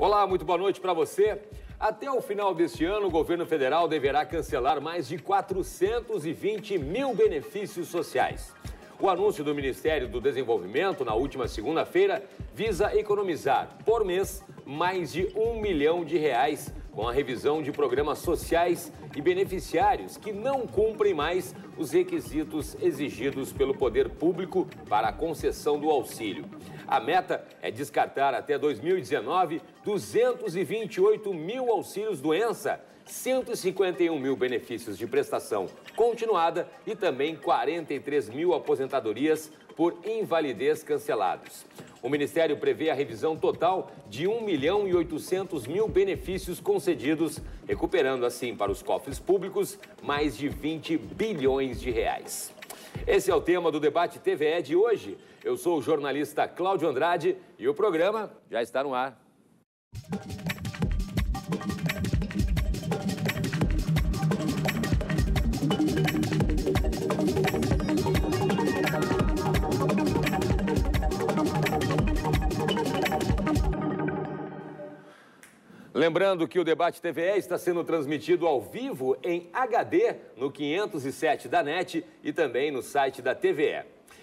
Olá, muito boa noite para você. Até o final deste ano, o governo federal deverá cancelar mais de 420 mil benefícios sociais. O anúncio do Ministério do Desenvolvimento na última segunda-feira visa economizar por mês mais de um milhão de reais com a revisão de programas sociais e beneficiários que não cumprem mais os requisitos exigidos pelo poder público para a concessão do auxílio. A meta é descartar até 2019 228 mil auxílios doença, 151 mil benefícios de prestação continuada e também 43 mil aposentadorias por invalidez cancelados. O Ministério prevê a revisão total de 1 milhão e 800 mil benefícios concedidos, recuperando assim para os cofres públicos mais de 20 bilhões de reais. Esse é o tema do debate TVE de hoje. Eu sou o jornalista Cláudio Andrade e o programa já está no ar. Lembrando que o Debate TVE está sendo transmitido ao vivo em HD no 507 da NET e também no site da TVE.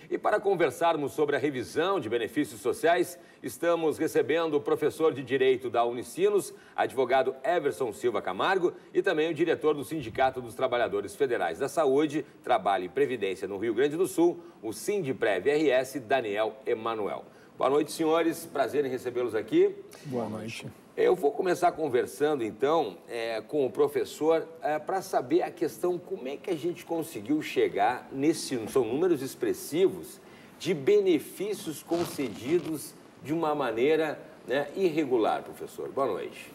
E para conversarmos sobre a revisão de benefícios sociais, estamos recebendo o professor de Direito da Unicinos, advogado Everson Silva Camargo, e também o diretor do Sindicato dos Trabalhadores Federais da Saúde, Trabalho e Previdência no Rio Grande do Sul, o Sindprev RS, Daniel Emanuel. Boa noite, senhores. Prazer em recebê-los aqui. Boa noite. Eu vou começar conversando então é, com o professor é, para saber a questão como é que a gente conseguiu chegar nesse são números expressivos de benefícios concedidos de uma maneira né, irregular, professor. Boa noite.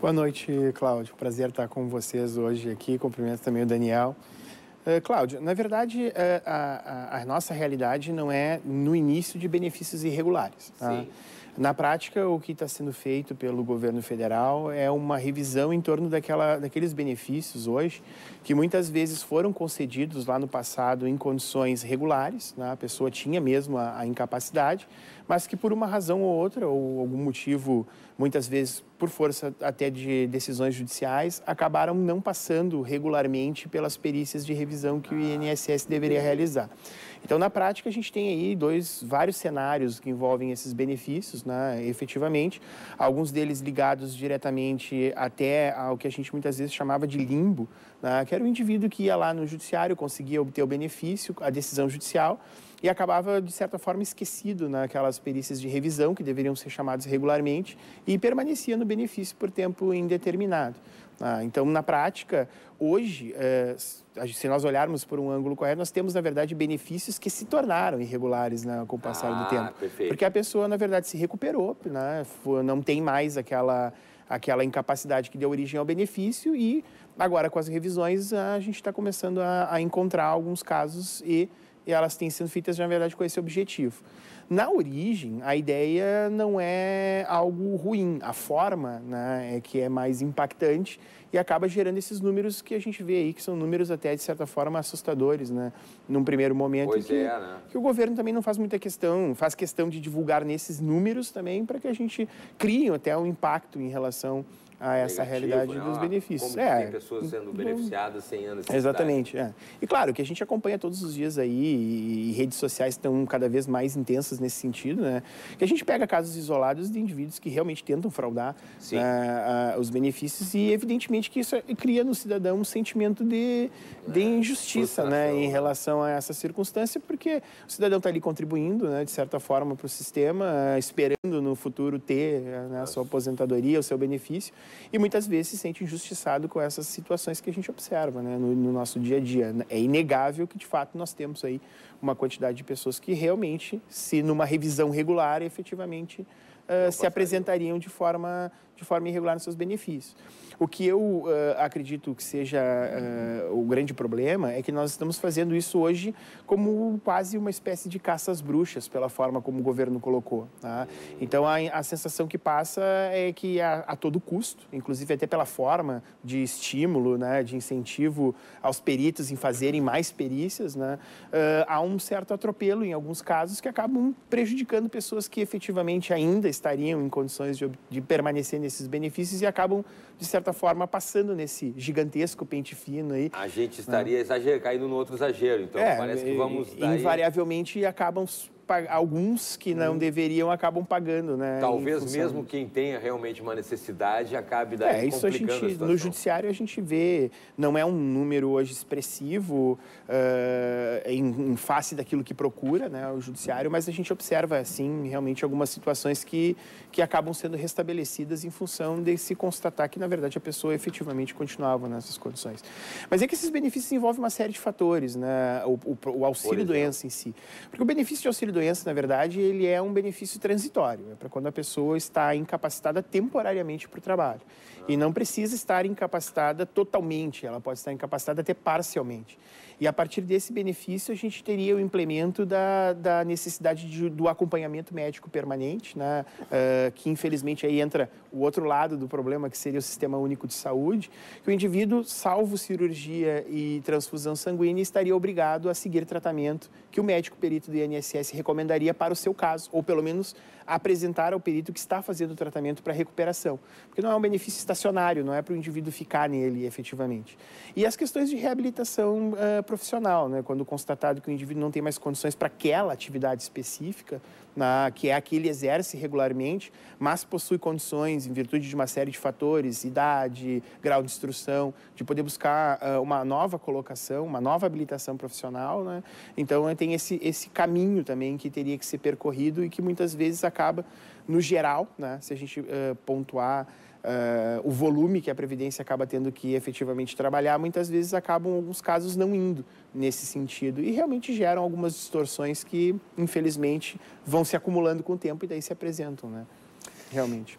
Boa noite, Cláudio. Prazer estar com vocês hoje aqui. Cumprimento também o Daniel. É, Cláudio, na verdade, é, a, a, a, nossa realidade não é no início de benefícios irregulares. Tá? Sim. Na prática, o que está sendo feito pelo governo federal é uma revisão em torno daquela, daqueles benefícios hoje, que muitas vezes foram concedidos lá no passado em condições regulares, né? a pessoa tinha mesmo a, a incapacidade, mas que por uma razão ou outra, ou algum motivo, muitas vezes por força até de decisões judiciais, acabaram não passando regularmente pelas perícias de revisão que o INSS deveria realizar. Então, na prática, a gente tem aí dois, vários cenários que envolvem esses benefícios, né, efetivamente. Alguns deles ligados diretamente até ao que a gente muitas vezes chamava de limbo, né, que era o indivíduo que ia lá no judiciário, conseguia obter o benefício, a decisão judicial, e acabava, de certa forma, esquecido naquelas né, perícias de revisão, que deveriam ser chamadas regularmente, e permanecia no benefício por tempo indeterminado. Ah, então, na prática, hoje, eh, se nós olharmos por um ângulo correto, nós temos, na verdade, benefícios que se tornaram irregulares né, com o passar ah, do tempo. Perfeito. Porque a pessoa, na verdade, se recuperou, né, não tem mais aquela, aquela incapacidade que deu origem ao benefício e agora, com as revisões, a gente está começando a, a encontrar alguns casos e elas têm sido feitas, na verdade, com esse objetivo. Na origem, a ideia não é algo ruim, a forma né, é que é mais impactante e acaba gerando esses números que a gente vê aí, que são números até, de certa forma, assustadores, né? Num primeiro momento. Pois que, é, né? que o governo também não faz muita questão, faz questão de divulgar nesses números também para que a gente crie até um impacto em relação a essa Negativo, realidade né? dos ah, benefícios. Como é, tem pessoas sendo beneficiadas sem anos. Exatamente. É. E claro que a gente acompanha todos os dias aí e, redes sociais estão cada vez mais intensas nesse sentido, né? Que a gente pega casos isolados de indivíduos que realmente tentam fraudar uh, uh, os benefícios e evidentemente que isso é, cria no cidadão um sentimento de, é, de injustiça, né, em né? relação a essa circunstância, porque o cidadão está ali contribuindo, né, de certa forma para o sistema, uh, esperando no futuro ter eh, né, a sua aposentadoria, o seu benefício e muitas vezes se sente injustiçado com essas situações que a gente observa né, no, no nosso dia a dia. É inegável que, de fato, nós temos aí uma quantidade de pessoas que realmente, se numa revisão regular, efetivamente Uh, se apresentariam de forma de forma irregular nos seus benefícios. O que eu uh, acredito que seja uh, o grande problema é que nós estamos fazendo isso hoje como quase uma espécie de caça às bruxas, pela forma como o governo colocou. Tá? Então, a, a, sensação que passa é que a, a, todo custo, inclusive até pela forma de estímulo, né, de incentivo aos peritos em fazerem mais perícias, né, uh, há um certo atropelo em alguns casos que acabam prejudicando pessoas que efetivamente ainda estariam em condições de, de permanecer nesses benefícios e acabam, de certa forma, passando nesse gigantesco pente fino aí. A gente né? estaria né? caindo no outro exagero, então é, parece que vamos... Daí... Invariavelmente acabam alguns que não hum. deveriam acabam pagando, né? Talvez mesmo quem tenha realmente uma necessidade acabe daí é, isso a gente a no judiciário a gente vê, não é um número hoje expressivo uh, em, em, face daquilo que procura, né, o judiciário, mas a gente observa assim realmente algumas situações que que acabam sendo restabelecidas em função de se constatar que na verdade a pessoa efetivamente continuava nessas condições. Mas é que esses benefícios envolvem uma série de fatores, né? O, o, o auxílio doença em si, porque o benefício de auxílio doença, na verdade, ele é um benefício transitório, é para quando a pessoa está incapacitada temporariamente para o trabalho. E não precisa estar incapacitada totalmente, ela pode estar incapacitada até parcialmente. E a partir desse benefício, a gente teria o implemento da, da necessidade de, do acompanhamento médico permanente, né? Uh, que infelizmente aí entra o outro lado do problema, que seria o sistema único de saúde, que o indivíduo, salvo cirurgia e transfusão sanguínea, estaria obrigado a seguir tratamento que o médico perito do INSS recomendaria para o seu caso, ou pelo menos apresentar ao perito que está fazendo o tratamento para recuperação. Porque não é um benefício estacionário, não é para o indivíduo ficar nele efetivamente. E as questões de reabilitação uh, profissional, né? quando constatado que o indivíduo não tem mais condições para aquela atividade específica, na, que é a que ele exerce regularmente, mas possui condições, em virtude de uma série de fatores, idade, grau de instrução, de poder buscar uh, uma nova colocação, uma nova habilitação profissional. Né? Então, tem esse, esse caminho também que teria que ser percorrido e que muitas vezes acaba acaba, no geral, né, se a gente uh, pontuar uh, o volume que a Previdência acaba tendo que efetivamente trabalhar, muitas vezes acabam alguns casos não indo nesse sentido e realmente geram algumas distorções que, infelizmente, vão se acumulando com o tempo e daí se apresentam, né? Realmente.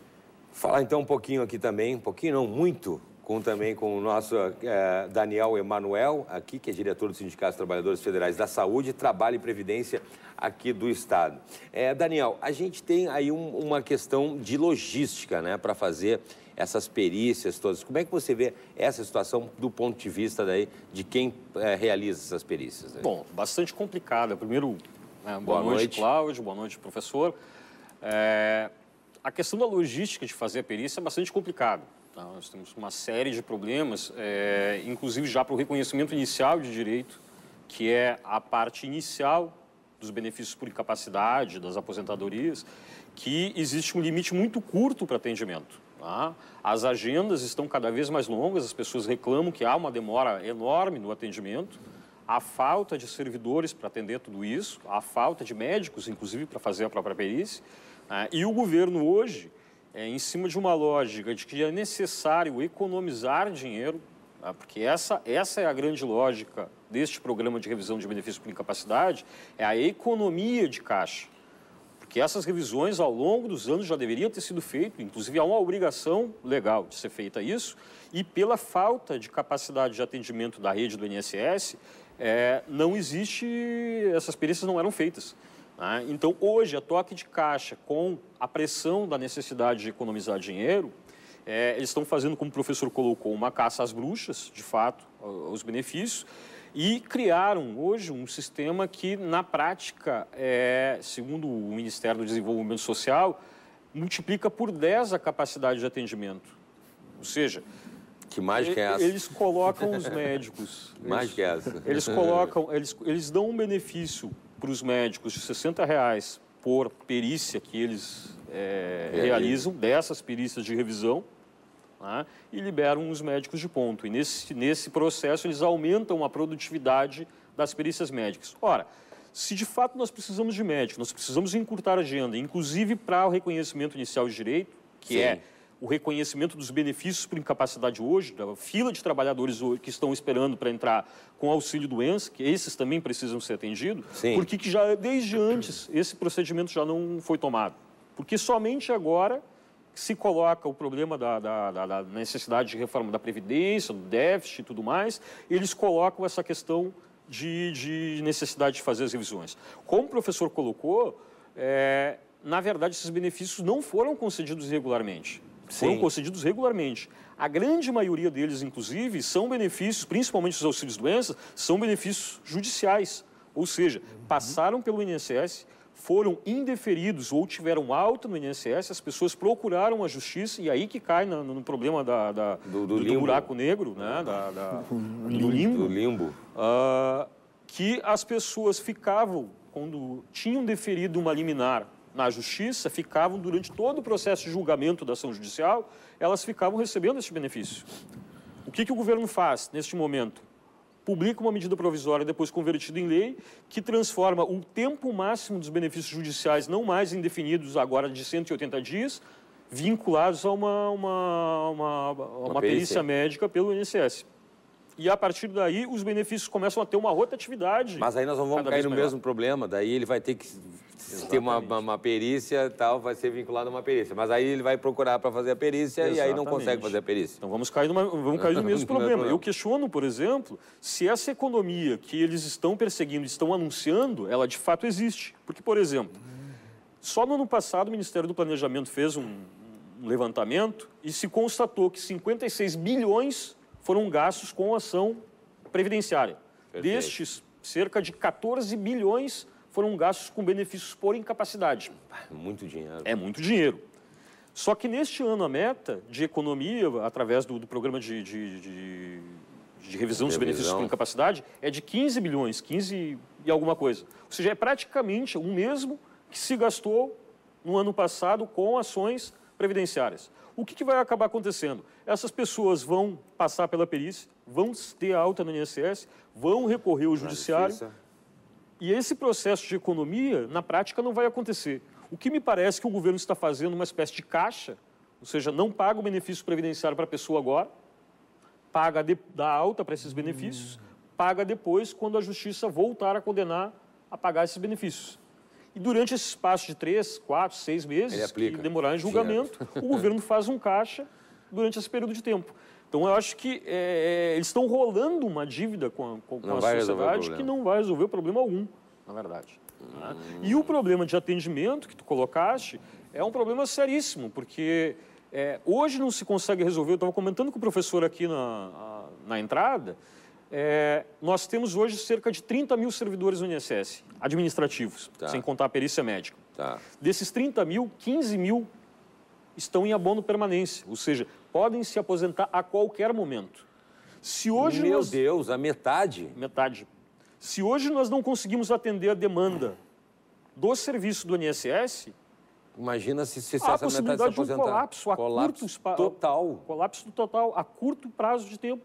Falar então um pouquinho aqui também, um pouquinho não, muito, com também com o nosso eh, Daniel Emanuel, aqui, que é diretor do Sindicato dos Trabalhadores Federais da Saúde, Trabalho e Previdência aqui do estado. É, Daniel, a gente tem aí um, uma questão de logística, né, para fazer essas perícias todas. Como é que você vê essa situação do ponto de vista daí de quem é, realiza essas perícias? Bom, bastante complicada. Primeiro, né, boa, boa, noite, noite. Cláudio, boa noite, professor. É, a questão da logística de fazer a perícia é bastante complicada. Tá? Nós temos uma série de problemas, é, inclusive já para o reconhecimento inicial de direito, que é a parte inicial dos benefícios por incapacidade, das aposentadorias, que existe um limite muito curto para atendimento. Tá? As agendas estão cada vez mais longas, as pessoas reclamam que há uma demora enorme no atendimento, a falta de servidores para atender tudo isso, a falta de médicos, inclusive, para fazer a própria perícia, né? e o governo hoje, é, em cima de uma lógica de que é necessário economizar dinheiro, né? porque essa, essa é a grande lógica deste programa de revisão de benefícios por incapacidade é a economia de caixa. Porque essas revisões, ao longo dos anos, já deveriam ter sido feitas, inclusive há uma obrigação legal de ser feita isso, e pela falta de capacidade de atendimento da rede do INSS, é, não existe, essas perícias não eram feitas. Né? Então, hoje, a toque de caixa, com a pressão da necessidade de economizar dinheiro, é, eles estão fazendo, como o professor colocou, uma caça às bruxas, de fato, os benefícios e criaram hoje um sistema que, na prática, é, segundo o Ministério do Desenvolvimento Social, multiplica por 10 a capacidade de atendimento. Ou seja, que mais que essa? Eles colocam os médicos. Que mágica essa? Eles colocam, eles, eles dão um benefício para os médicos de 60 reais por perícia que eles é, é realizam, dessas perícias de revisão, né? e liberam os médicos de ponto. E nesse, nesse processo eles aumentam a produtividade das perícias médicas. Ora, se de fato nós precisamos de médico, nós precisamos encurtar a agenda, inclusive para o reconhecimento inicial de direito, que Sim. é o reconhecimento dos benefícios por incapacidade hoje, da fila de trabalhadores que estão esperando para entrar com auxílio doença, que esses também precisam ser atendidos, Por que já desde antes esse procedimento já não foi tomado. Porque somente agora se coloca o problema da, da, da, necessidade de reforma da Previdência, do déficit e tudo mais, eles colocam essa questão de, de necessidade de fazer as revisões. Como o professor colocou, é, na verdade, esses benefícios não foram concedidos regularmente. Sim. Foram concedidos regularmente. A grande maioria deles, inclusive, são benefícios, principalmente os auxílios doenças, são benefícios judiciais. Ou seja, uhum. passaram pelo INSS, foram indeferidos ou tiveram alta no INSS, as pessoas procuraram a justiça e aí que cai no, no problema da, da do, do, do, do, buraco negro, né? É. Da, da, do limbo. limbo. Ah, que as pessoas ficavam, quando tinham deferido uma liminar na justiça, ficavam durante todo o processo de julgamento da ação judicial, elas ficavam recebendo esse benefício. O que, que o governo faz neste momento? publica uma medida provisória depois convertida em lei que transforma o tempo máximo dos benefícios judiciais não mais indefinidos agora de 180 dias vinculados a uma, uma, uma, uma perícia médica pelo INSS. E a partir daí, os benefícios começam a ter uma rotatividade. Mas aí nós não vamos cair no maior. mesmo problema. Daí ele vai ter que ter uma, uma, perícia tal, vai ser vinculado a uma perícia. Mas aí ele vai procurar para fazer a perícia Exatamente. e aí não consegue fazer a perícia. Então vamos cair, numa, vamos cair no mesmo é problema. Eu questiono, por exemplo, se essa economia que eles estão perseguindo, estão anunciando, ela de fato existe. Porque, por exemplo, só no ano passado o Ministério do Planejamento fez um, um levantamento e se constatou que 56 bilhões foram gastos com ação previdenciária. Perfeito. Destes, cerca de 14 milhões foram gastos com benefícios por incapacidade. Muito dinheiro. É muito dinheiro. Só que neste ano a meta de economia, através do, do programa de, de, de, de revisão, dos benefícios por incapacidade, é de 15 milhões, 15 e alguma coisa. Ou seja, é praticamente o mesmo que se gastou no ano passado com ações previdenciárias. O que, que, vai acabar acontecendo? Essas pessoas vão passar pela perícia, vão ter alta no INSS, vão recorrer ao judiciário. E esse processo de economia, na prática, não vai acontecer. O que me parece que o governo está fazendo uma espécie de caixa, ou seja, não paga o benefício previdenciário para a pessoa agora, paga de, dá alta para esses hum. benefícios, hum. paga depois quando a justiça voltar a condenar a pagar esses benefícios. E durante esse espaço de três, quatro, seis meses que demorar em julgamento, o governo faz um caixa durante esse período de tempo. Então, eu acho que é, é eles estão rolando uma dívida com a, com a sociedade que não vai resolver problema algum, na verdade. Tá? E o problema de atendimento que tu colocaste é um problema seríssimo, porque é, hoje não se consegue resolver. Eu estava comentando com o professor aqui na, na entrada é, nós temos hoje cerca de 30 mil servidores do INSS, administrativos, tá. sem contar a perícia médica. Tá. Desses 30 mil, 15 mil estão em abono permanência, ou seja, podem se aposentar a qualquer momento. Se hoje Meu nós... Deus, a metade? Metade. Se hoje nós não conseguimos atender a demanda do serviço do INSS... Imagina se, se essa metade se aposentar. Há possibilidade de um colapso a colapso curto... Total. Colapso total, a curto prazo de tempo.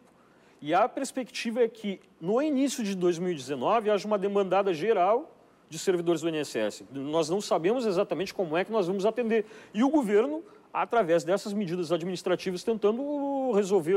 E a perspectiva é que, no início de 2019, haja uma demandada geral de servidores do INSS. Nós não sabemos exatamente como é que nós vamos atender. E o governo, através dessas medidas administrativas, tentando resolver,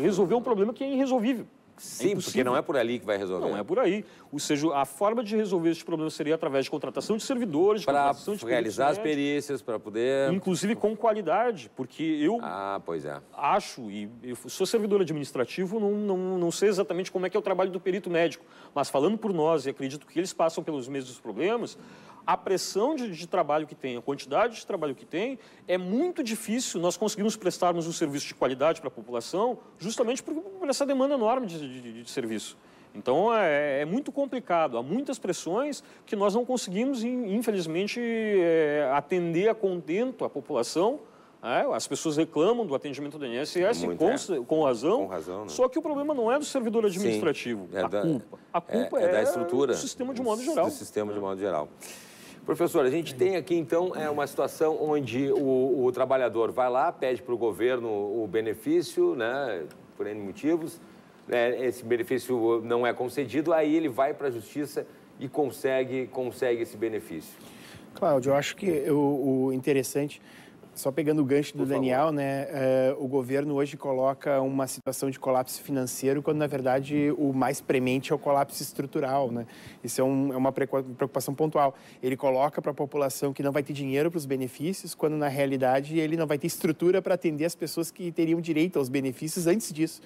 resolver um problema que é irresolvível. É Sim, é porque não é por ali que vai resolver. Não é por aí. Ou seja, a forma de resolver esse problema seria através de contratação de servidores, para realizar as né? perícias, para poder. Inclusive com qualidade, porque eu ah, pois é. acho, e eu sou servidor administrativo, não, não, não sei exatamente como é que é o trabalho do perito médico, mas falando por nós, e acredito que eles passam pelos mesmos problemas, a pressão de, de, trabalho que tem, a quantidade de trabalho que tem, é muito difícil nós conseguirmos prestarmos um serviço de qualidade para a população, justamente por, por, essa demanda enorme de, de, de serviço. Então é, é, muito complicado, há muitas pressões que nós não conseguimos, infelizmente, é, atender a contento a população. É, as pessoas reclamam do atendimento do INSS é Muito, com, é. com, razão. Com razão né? Só que o problema não é do servidor administrativo, Sim, é a da, culpa. A é, culpa é, da é estrutura, do sistema de modo geral. Do sistema de modo geral. Professor, a gente é tem aqui então é uma situação onde o, o trabalhador vai lá, pede para o governo o benefício, né, por N motivos, né, esse benefício não é concedido, aí ele vai para a justiça e consegue, consegue esse benefício. Cláudio, eu acho que o, o interessante só pegando o gancho do Por Daniel, né, uh, o governo hoje coloca uma situação de colapso financeiro, quando na verdade o mais premente é o colapso estrutural. Né? Isso é, um, é uma preocupação pontual. Ele coloca para a população que não vai ter dinheiro para os benefícios, quando na realidade ele não vai ter estrutura para atender as pessoas que teriam direito aos benefícios antes disso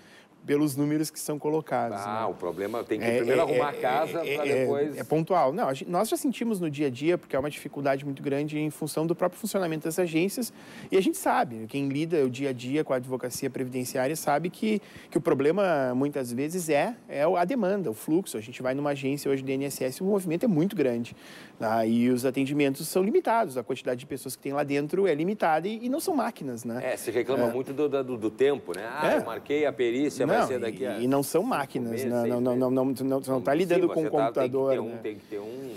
pelos números que são colocados. Ah, né? o problema tem que é, primeiro é, arrumar é, a casa é, para é, depois. É pontual. Não, gente, nós já sentimos no dia a dia, porque é uma dificuldade muito grande em função do próprio funcionamento das agências. E a gente sabe, né, quem lida o dia a dia com a advocacia previdenciária sabe que, que o problema muitas vezes é, é a demanda, o fluxo. A gente vai numa agência hoje do INSS, o movimento é muito grande. Né? E os atendimentos são limitados, a quantidade de pessoas que tem lá dentro é limitada e, e não são máquinas, né? É, se reclama é. muito do, do, do, tempo, né? Ah, eu marquei a perícia, não ser daqui a... E não são máquinas, né? não, não, não, não, tá não está é lidando com um tá, computador. Né? Tem que ter um,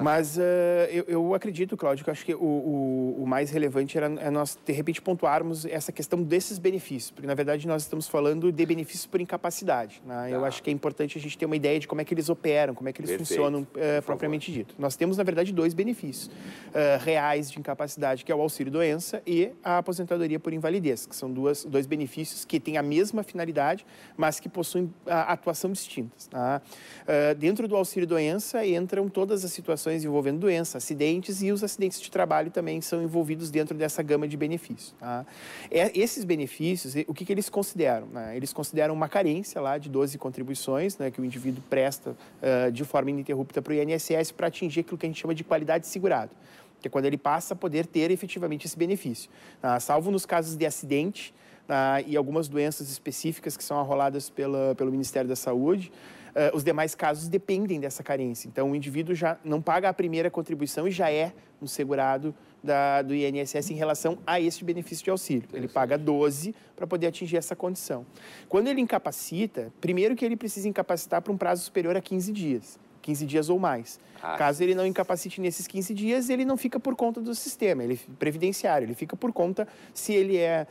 Mas eh, eu acredito, Cláudio, que eu acho que o mais relevante era é nós, de repente, pontuarmos essa questão desses benefícios, porque, na verdade, nós estamos falando de benefícios por incapacidade. Né? Tá. Eu acho que é importante a gente ter uma ideia de como é que eles operam, como é que eles Perfeito. funcionam, eh, propriamente dito. Nós temos, na verdade, dois benefícios uh, reais de incapacidade, que é o auxílio-doença e a aposentadoria por invalidez, que são duas, dois benefícios que têm a mesma finalidade, mas que possuem ah, atuação distintas. Tá? Ah, dentro do auxílio-doença entram todas as situações envolvendo doença, acidentes e os acidentes de trabalho também são envolvidos dentro dessa gama de benefícios. Tá? É, esses benefícios, o que, que eles consideram? Né? Eles consideram uma carência lá de 12 contribuições né, que o indivíduo presta ah, de forma ininterrupta para o INSS para atingir aquilo que a gente chama de qualidade segurado que é quando ele passa a poder ter efetivamente esse benefício. Ah, salvo nos casos de acidente, Tá? e algumas doenças específicas que são arroladas pela, pelo Ministério da Saúde. Uh, os demais casos dependem dessa carência. Então, o indivíduo já não paga a primeira contribuição e já é um segurado da, do INSS em relação a este benefício de auxílio. Ele paga 12 para poder atingir essa condição. Quando ele incapacita, primeiro que ele precisa incapacitar para um prazo superior a 15 dias. 15 dias ou mais. Ah, Caso ele não incapacite nesses 15 dias, ele não fica por conta do sistema ele, previdenciário, ele fica por conta se ele é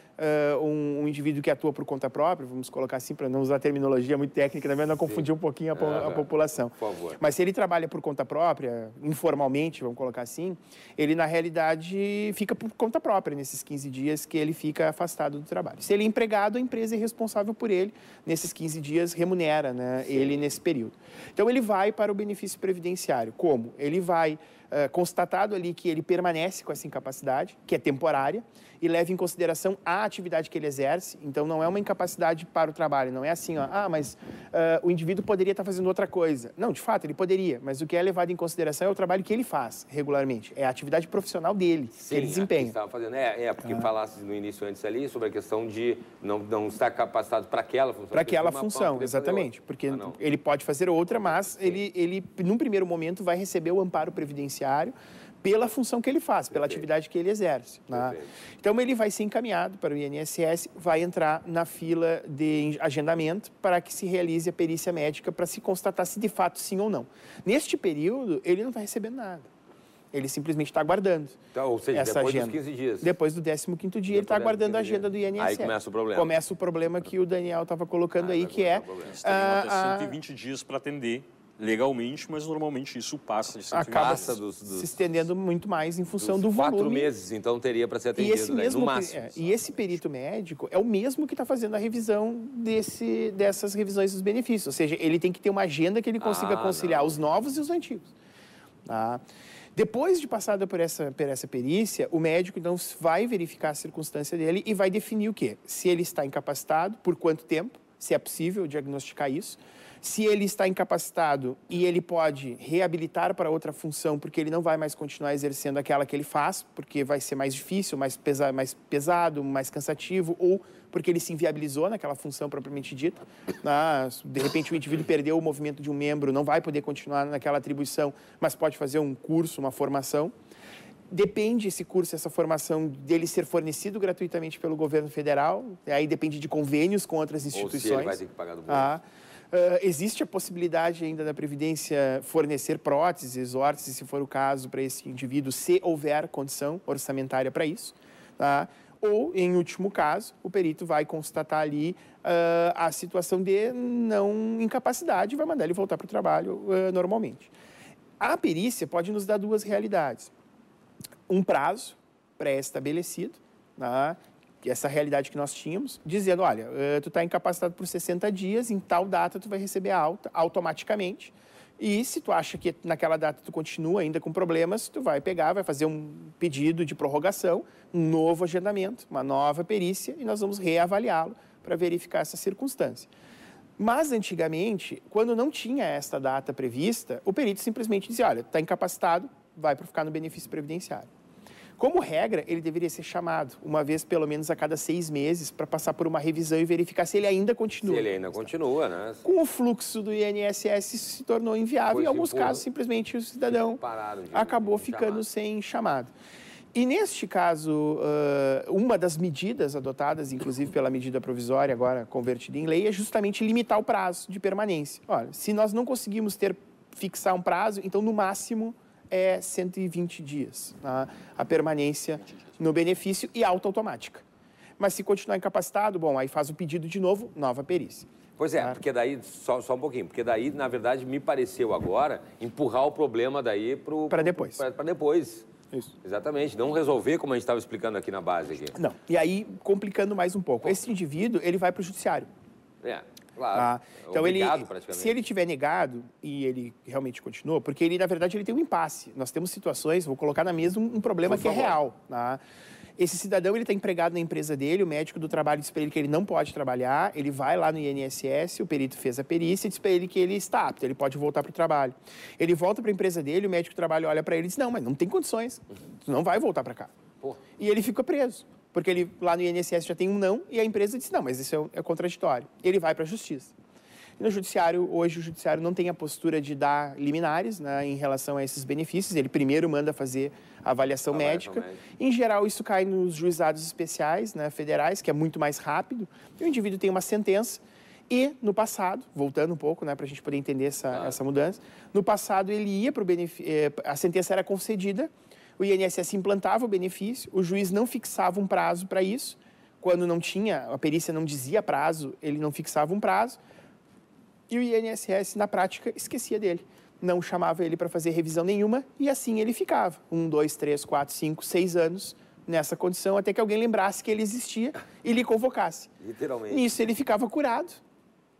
uh, um, um, indivíduo que atua por conta própria, vamos colocar assim para não usar terminologia muito técnica, também não confundir um pouquinho a, po ah, a população. Mas se ele trabalha por conta própria, informalmente, vamos colocar assim, ele na realidade fica por conta própria nesses 15 dias que ele fica afastado do trabalho. Se ele é empregado, a empresa é responsável por ele nesses 15 dias, remunera né, ele nesse período. Então ele vai para o benefício benefício previdenciário. Como? Ele vai, uh, constatado ali que ele permanece com essa incapacidade, que é temporária, e leve em consideração a atividade que ele exerce. Então, não é uma incapacidade para o trabalho, não é assim, ó, ah, mas uh, o indivíduo poderia estar fazendo outra coisa. Não, de fato, ele poderia, mas o que é levado em consideração é o trabalho que ele faz regularmente, é a atividade profissional dele, Sim, que ele é, desempenha. Que estava fazendo. É, é porque ah. falasse no início antes ali sobre a questão de não, não estar capacitado para aquela função. Para aquela função, exatamente, porque ah, ele pode fazer outra, mas ele, ele, num primeiro momento, vai receber o amparo previdenciário pela função que ele faz, Perfeito. pela atividade que ele exerce. Né? Então, ele vai ser encaminhado para o INSS, vai entrar na fila de agendamento para que se realize a perícia médica para se constatar se de fato sim ou não. Neste período, ele não vai tá recebendo nada. Ele simplesmente está aguardando. Então, ou seja, essa depois agenda. dos 15 dias. Depois do 15 quinto dia, tá depois ele está aguardando a agenda do INSS. Aí começa o problema. Começa o problema que o Daniel estava colocando aí, que é... A gente 120 ah, ah dias para atender legalmente, mas normalmente isso passa de acaba se, dos, dos, se estendendo muito mais em função do volume. Quatro meses, então teria para ser atendido, e esse né? mesmo, no máximo. É, e esse perito médico é o mesmo que está fazendo a revisão desse, dessas revisões dos benefícios, ou seja, ele tem que ter uma agenda que ele consiga ah, conciliar não. os novos e os antigos. Tá? Depois de passada por essa, por essa perícia, o médico então vai verificar a circunstância dele e vai definir o quê? Se ele está incapacitado, por quanto tempo, se é possível diagnosticar isso se ele está incapacitado e ele pode reabilitar para outra função, porque ele não vai mais continuar exercendo aquela que ele faz, porque vai ser mais difícil, mais, pesa mais pesado, mais cansativo, ou porque ele se inviabilizou naquela função propriamente dita. Ah, de repente, o indivíduo perdeu o movimento de um membro, não vai poder continuar naquela atribuição, mas pode fazer um curso, uma formação. Depende esse curso, essa formação dele ser fornecido gratuitamente pelo governo federal, aí depende de convênios com outras instituições. Ou se ele vai ter que pagar do bolso. Ah, ah, existe a possibilidade ainda da Previdência fornecer próteses, órteses, se for o caso, para esse indivíduo, se houver condição orçamentária para isso. Tá? Ou, em último caso, o perito vai constatar ali uh, a situação de não incapacidade e vai mandar ele voltar para o trabalho uh, normalmente. A perícia pode nos dar duas realidades. Um prazo pré-estabelecido, tá? essa realidade que nós tínhamos, dizendo, olha, eh, tu está incapacitado por 60 dias, em tal data tu vai receber a alta automaticamente. E se tu acha que naquela data tu continua ainda com problemas, tu vai pegar, vai fazer um pedido de prorrogação, um novo agendamento, uma nova perícia e nós vamos reavaliá-lo para verificar essa circunstância. Mas antigamente, quando não tinha esta data prevista, o perito simplesmente dizia: olha, está incapacitado, vai para ficar no benefício previdenciário. Como regra, ele deveria ser chamado uma vez pelo menos a cada seis meses para passar por uma revisão e verificar se ele ainda continua. Se ele ainda continua, né? Com o fluxo do INSS se tornou inviável e em alguns casos simplesmente o cidadão acabou ficando chamado. sem chamado. E neste caso, uma das medidas adotadas, inclusive pela medida provisória agora convertida em lei, é justamente limitar o prazo de permanência. Olha, se nós não conseguimos ter fixar um prazo, então no máximo é 120 dias tá? a permanência no benefício e alta automática. Mas se continuar incapacitado, bom, aí faz o pedido de novo, nova perícia. Pois é, porque daí, só, só um pouquinho, porque daí, na verdade, me pareceu agora empurrar o problema daí para Para depois. Para depois. Isso. Exatamente, não resolver como a gente estava explicando aqui na base. Aqui. Não, e aí complicando mais um pouco. Esse indivíduo, ele vai para o judiciário. É. Claro. Tá? Então Obrigado, ele, se ele tiver negado e ele realmente continuou, porque ele na verdade ele tem um impasse. Nós temos situações, vou colocar na mesa um problema que é real. Tá? Esse cidadão ele está empregado na empresa dele, o médico do trabalho diz para ele que ele não pode trabalhar, ele vai lá no INSS, o perito fez a perícia e diz para ele que ele está apto, ele pode voltar para o trabalho. Ele volta para a empresa dele, o médico do trabalho olha para ele e diz: Não, mas não tem condições, tu uhum. não vai voltar para cá. Porra. E ele fica preso porque ele lá no INSS já tem um não e a empresa disse não, mas isso é, é contraditório. Ele vai para a justiça. E no judiciário, hoje o judiciário não tem a postura de dar liminares né, em relação a esses benefícios, ele primeiro manda fazer a avaliação, médica. médica. Em geral, isso cai nos juizados especiais, né, federais, que é muito mais rápido, e o indivíduo tem uma sentença e no passado, voltando um pouco, né, para a gente poder entender essa, ah. essa mudança, no passado ele ia para o benefício, eh, a sentença era concedida o INSS implantava o benefício, o juiz não fixava um prazo para isso, quando não tinha, a perícia não dizia prazo, ele não fixava um prazo, e o INSS, na prática, esquecia dele. Não chamava ele para fazer revisão nenhuma e assim ele ficava. Um, dois, três, quatro, cinco, seis anos nessa condição, até que alguém lembrasse que ele existia e lhe convocasse. Literalmente. Nisso ele ficava curado,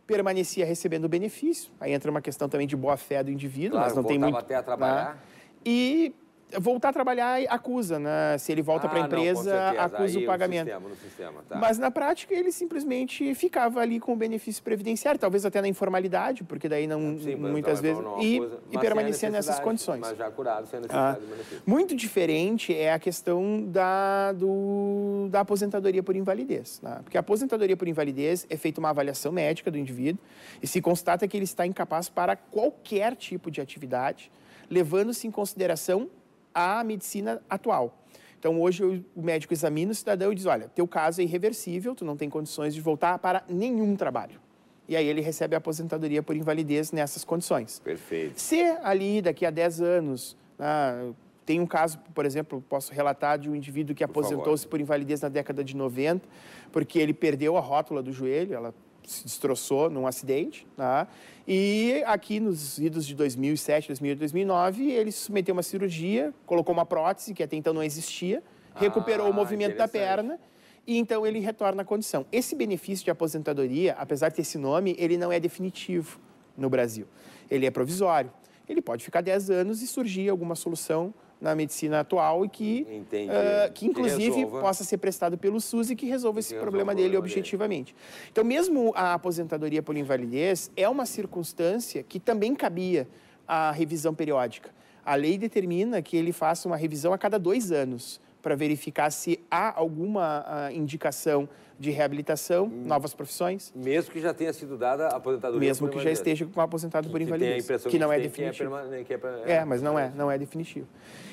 permanecia recebendo o benefício. Aí entra uma questão também de boa-fé do indivíduo, claro, mas não tem muito. até a trabalhar. Né? E voltar a trabalhar, acusa, né? Se ele volta ah, para a empresa, não, acusa Aí, o pagamento. No sistema, no sistema, tá. Mas na prática ele simplesmente ficava ali com o benefício previdenciário, talvez até na informalidade, porque daí não Sim, muitas é vezes não e, e permanecia nessas condições. Mas já curado, sem ah. necessidade ah. do benefício. Muito diferente é a questão da do, da aposentadoria por invalidez, né? porque a aposentadoria por invalidez é feita uma avaliação médica do indivíduo e se constata que ele está incapaz para qualquer tipo de atividade, levando-se em consideração à medicina atual. Então, hoje, o médico examina o cidadão e diz: olha, teu caso é irreversível, tu não tem condições de voltar para nenhum trabalho. E aí ele recebe a aposentadoria por invalidez nessas condições. Perfeito. Se ali, daqui a 10 anos, ah, tem um caso, por exemplo, posso relatar de um indivíduo que aposentou-se por invalidez na década de 90, porque ele perdeu a rótula do joelho, ela se destroçou num acidente, tá? E aqui nos idos de 2007, 2008, 2009, ele submeteu uma cirurgia, colocou uma prótese que até então não existia, ah, recuperou ah, o movimento da perna e então ele retorna à condição. Esse benefício de aposentadoria, apesar de ter esse nome, ele não é definitivo no Brasil. Ele é provisório. Ele pode ficar 10 anos e surgir alguma solução na medicina atual e que, uh, que inclusive, que possa ser prestado pelo SUS e que resolva que esse problema dele problema objetivamente. Dele. Então, mesmo a aposentadoria por invalidez é uma circunstância que também cabia à revisão periódica. A lei determina que ele faça uma revisão a cada dois anos para verificar se há alguma uh, indicação de reabilitação, hum. novas profissões. Mesmo que já tenha sido dada a aposentadoria Mesmo que já esteja com aposentado por invalidez, que, que não é definitivo. Que é, né, é, é, mas não é, não é definitivo.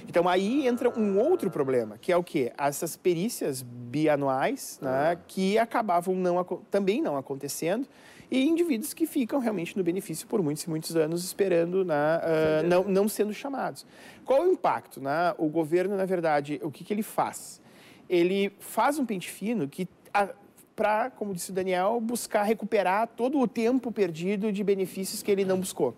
Então aí entra um outro problema, que é o quê? Essas perícias bianuais, né, ah. que acabavam não, também não acontecendo e indivíduos que ficam realmente no benefício por muitos e muitos anos esperando na, uh, não, não sendo chamados. Qual o impacto? Né? O governo, na verdade, o que, que ele faz? Ele faz um pente fino que a, ah, para, como disse o Daniel, buscar recuperar todo o tempo perdido de benefícios que ele não buscou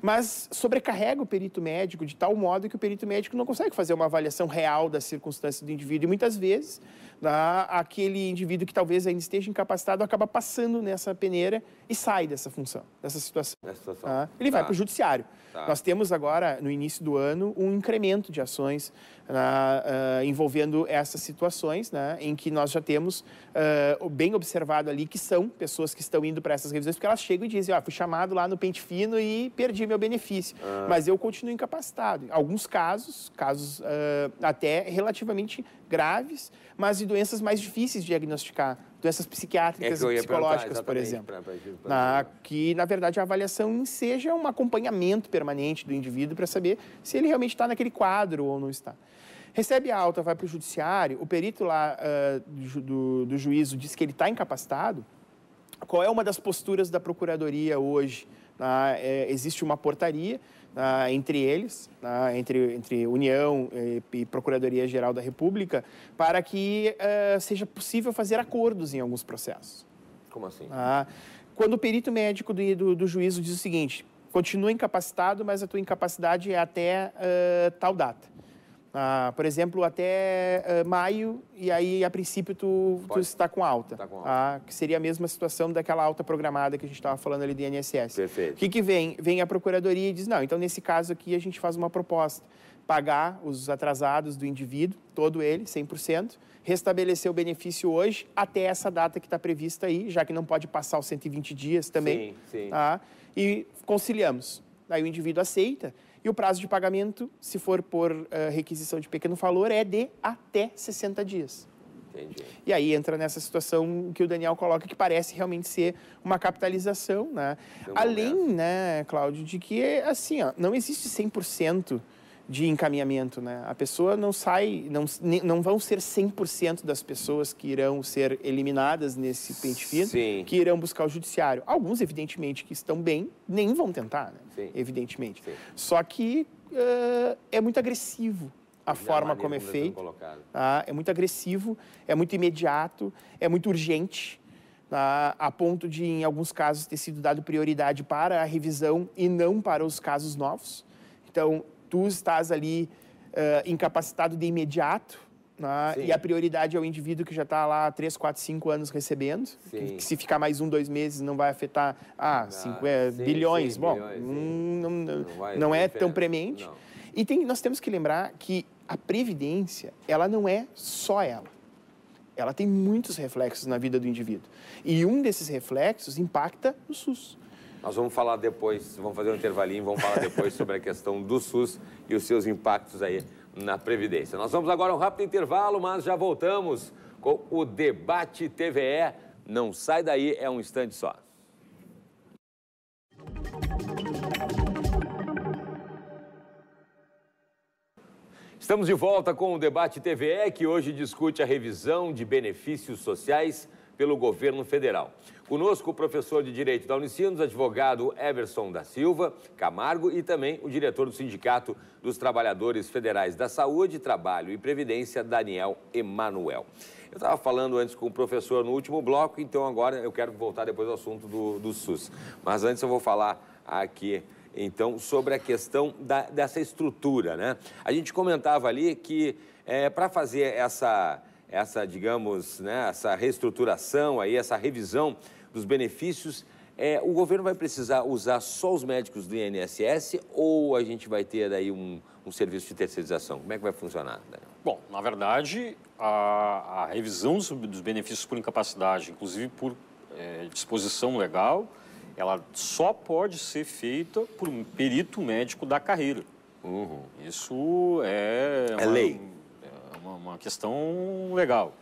mas sobrecarrega o perito médico de tal modo que o perito médico não consegue fazer uma avaliação real das circunstâncias do indivíduo. E muitas vezes, tá, aquele indivíduo que talvez ainda esteja incapacitado acaba passando nessa peneira e sai dessa função, dessa situação. situação. Né. Ele tá. vai para o judiciário. Tá. Nós temos agora, no início do ano, um incremento de ações uh, envolvendo essas situações, né, em que nós já temos uh, bem observado ali que são pessoas que estão indo para essas revisões, porque elas chegam e dizem, ah, fui chamado lá no pente fino e perdi meu benefício. Ah. Mas eu continuo incapacitado. Alguns casos, casos uh, até relativamente graves, mas de doenças mais difíceis de diagnosticar, doenças psiquiátricas é e psicológicas, por exemplo. Pra, pra, pra, na, que, na verdade, a avaliação seja é um acompanhamento permanente do indivíduo para saber se ele realmente está naquele quadro ou não está. Recebe a alta, vai para o judiciário, o perito lá uh, do, do, do juízo diz que ele está incapacitado. Qual é uma das posturas da procuradoria hoje? ah, é, existe uma portaria ah, entre eles, ah, entre, entre União e, e Procuradoria-Geral da República, para que é, seja possível fazer acordos em alguns processos. Como assim? quando o perito médico do, do, do juízo diz o seguinte, continua incapacitado, mas a tua incapacidade é até tal data. Ah, por exemplo, até uh, maio, e aí a princípio tu, Pode. tu está com alta. Tá com ah, alta. Ah, que seria a mesma situação daquela alta programada que a gente estava falando ali do INSS. Perfeito. O que, que vem? Vem a procuradoria e diz: não, então nesse caso aqui a gente faz uma proposta. Pagar os atrasados do indivíduo, todo ele, 100%, restabelecer o benefício hoje até essa data que está prevista aí, já que não pode passar os 120 dias também. Sim, sim. Ah, e conciliamos. Aí o indivíduo aceita e o prazo de pagamento, se for por uh, requisição de pequeno valor, é de até 60 dias. Entendi. E aí entra nessa situação que o Daniel coloca, que parece realmente ser uma capitalização, né? Além, né, Cláudio, de que, assim, ó, não existe 100% de encaminhamento, né? A pessoa não sai, não, não vão ser 100% das pessoas que irão ser eliminadas nesse pente fino, Sim. que irão buscar o judiciário. Alguns, evidentemente, que estão bem, nem vão tentar, né? Sim. Evidentemente. Sim. Só que uh, é muito agressivo a é forma como é feito. Tá? É muito agressivo, é muito imediato, é muito urgente. Tá? a ponto de, em alguns casos, ter sido dado prioridade para a revisão e não para os casos novos. Então, tu estás ali uh, incapacitado de imediato, né? e a prioridade é o indivíduo que já está lá 3, 4, 5 anos recebendo, que, que, se ficar mais um, dois meses não vai afetar ah, ah cinco, é, sim, bilhões. Sim, Bom, bilhões, hum, não, não, não, não é tão premente. Não. E tem, nós temos que lembrar que a previdência, ela não é só ela ela tem muitos reflexos na vida do indivíduo. E um desses reflexos impacta o SUS. Nós vamos falar depois, vamos fazer um intervalinho, vamos falar depois sobre a questão do SUS e os seus impactos aí na Previdência. Nós vamos agora a um rápido intervalo, mas já voltamos com o Debate TVE. Não sai daí, é um instante só. Estamos de volta com o Debate TVE, que hoje discute a revisão de benefícios sociais pelo governo federal. Conosco o professor de Direito da Unicinos, advogado Everson da Silva Camargo e também o diretor do Sindicato dos Trabalhadores Federais da Saúde, Trabalho e Previdência, Daniel Emanuel. Eu estava falando antes com o professor no último bloco, então agora eu quero voltar depois ao assunto do, do SUS. Mas antes eu vou falar aqui então, sobre a questão da, dessa estrutura, né? A gente comentava ali que é, eh, para fazer essa, essa, digamos, né, essa reestruturação aí, essa revisão dos benefícios, é, o governo vai precisar usar só os médicos do INSS ou a gente vai ter aí um, um serviço de terceirização? Como é que vai funcionar? Daniel? Bom, na verdade, a, a revisão dos, benefícios por incapacidade, inclusive por é, disposição legal, ela só pode ser feita por um perito médico da carreira. Uhum. Isso é... É lei uma questão legal.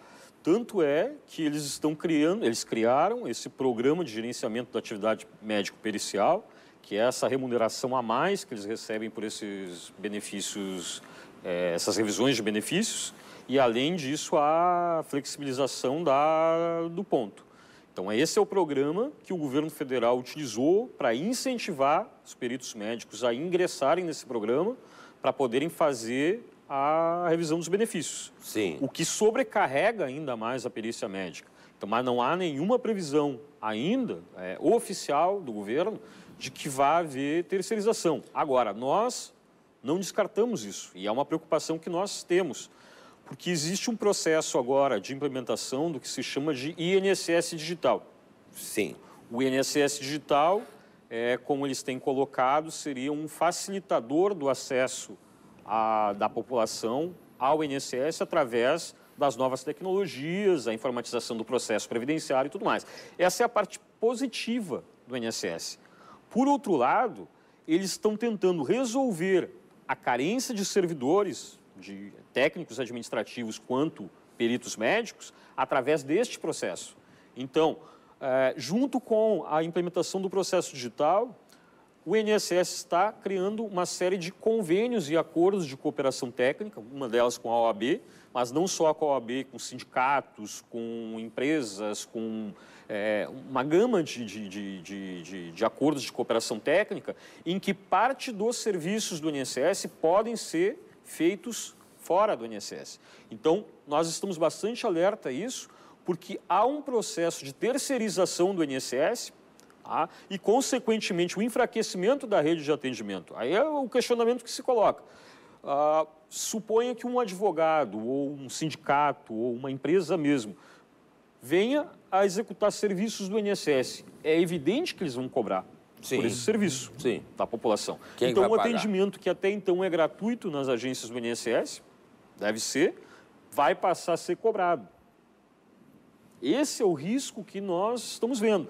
Tanto é que eles estão criando, eles criaram esse programa de gerenciamento da atividade médico-pericial, que é essa remuneração a mais que eles recebem por esses benefícios, é, essas revisões de benefícios, e além disso a flexibilização da, do ponto. Então, esse é o programa que o governo federal utilizou para incentivar os peritos médicos a ingressarem nesse programa, para poderem fazer a revisão dos benefícios. Sim. O que sobrecarrega ainda mais a perícia médica. Então, mas não há nenhuma previsão ainda é, oficial do governo de que vá haver terceirização. Agora, nós não descartamos isso e é uma preocupação que nós temos, porque existe um processo agora de implementação do que se chama de INSS digital. Sim. O INSS digital, é, como eles têm colocado, seria um facilitador do acesso a, da população ao INSS através das novas tecnologias, a informatização do processo previdenciário e tudo mais. Essa é a parte positiva do INSS. Por outro lado, eles estão tentando resolver a carência de servidores, de técnicos administrativos quanto peritos médicos, através deste processo. Então, eh, junto com a implementação do processo digital, o INSS está criando uma série de convênios e acordos de cooperação técnica, uma delas com a OAB, mas não só com a OAB, com sindicatos, com empresas, com é, uma gama de, de, de, de, acordos de cooperação técnica, em que parte dos serviços do INSS podem ser feitos fora do INSS. Então, nós estamos bastante alerta a isso, porque há um processo de terceirização do INSS Tá? E, consequentemente, o enfraquecimento da rede de atendimento. Aí é o questionamento que se coloca. Ah, suponha que um advogado, ou um sindicato, ou uma empresa mesmo, venha a executar serviços do INSS. É evidente que eles vão cobrar Sim. por esse serviço Sim. da população. Quem é então, o atendimento pagar? que até então é gratuito nas agências do INSS, deve ser, vai passar a ser cobrado. Esse é o risco que nós estamos vendo.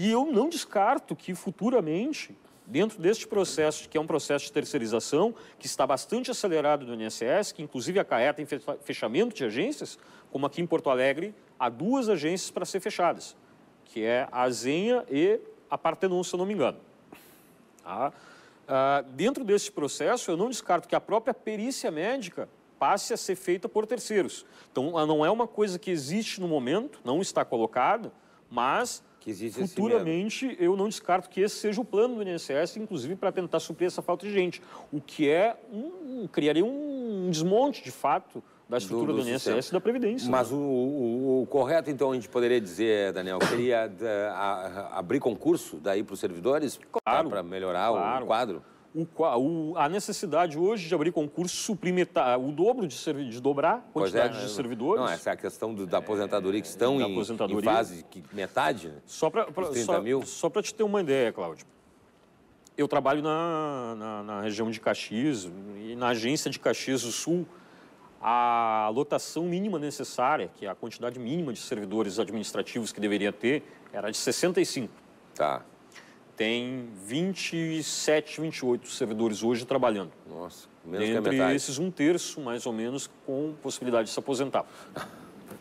E eu não descarto que futuramente, dentro deste processo, que é um processo de terceirização, que está bastante acelerado do INSS, que inclusive acarreta em fechamento de agências, como aqui em Porto Alegre, há duas agências para ser fechadas, que é a Azenha e a Partenon, se eu não me engano. Tá? Ah, dentro desse processo, eu não descarto que a própria perícia médica passe a ser feita por terceiros. Então, não é uma coisa que existe no momento, não está colocada, mas que existe Futuramente, eu não descarto que esse seja o plano do INSS, inclusive para tentar suprir essa falta de gente, o que é um, criaria um desmonte de fato da estrutura do, do, do INSS e da Previdência. Mas né? o, o, o, correto, então, a gente poderia dizer, Daniel, seria eh, abrir concurso daí para os servidores claro, para melhorar claro. o quadro? um, a necessidade hoje de abrir concurso suplementar, o dobro de, servi, de dobrar a é, quantidade é, de servidores. Não, essa é a questão do, da aposentadoria que estão em, aposentadoria, em, fase que metade, né? Só para só, só te ter uma ideia, Cláudio. Eu trabalho na, na, na região de Caxias e na agência de Caxias do Sul, a lotação mínima necessária, que é a quantidade mínima de servidores administrativos que deveria ter, era de 65. Tá tem 27, 28 servidores hoje trabalhando. Nossa, menos Entre que a metade. esses, um terço, mais ou menos, com possibilidade de se aposentar.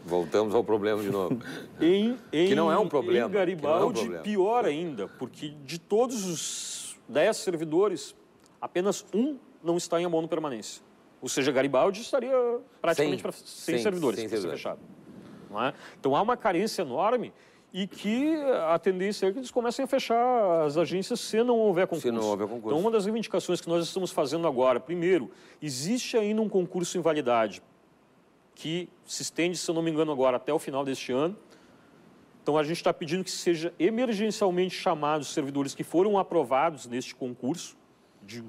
Voltamos ao problema de novo. em, em, que não é um problema. Em Garibaldi, é um problema. pior ainda, porque de todos os 10 servidores, apenas um não está em abono permanência. Ou seja, Garibaldi estaria praticamente sem, pra, sem, sem servidores, sem Ser fechado. É? Então há uma carência enorme e que a tendência é que eles comecem a fechar as agências se não houver concurso. Se não houver concurso. Então, uma das reivindicações que nós estamos fazendo agora, primeiro, existe ainda um concurso em validade que se estende, se eu não me engano, agora até o final deste ano. Então, a gente está pedindo que seja emergencialmente chamados servidores que foram aprovados neste concurso de,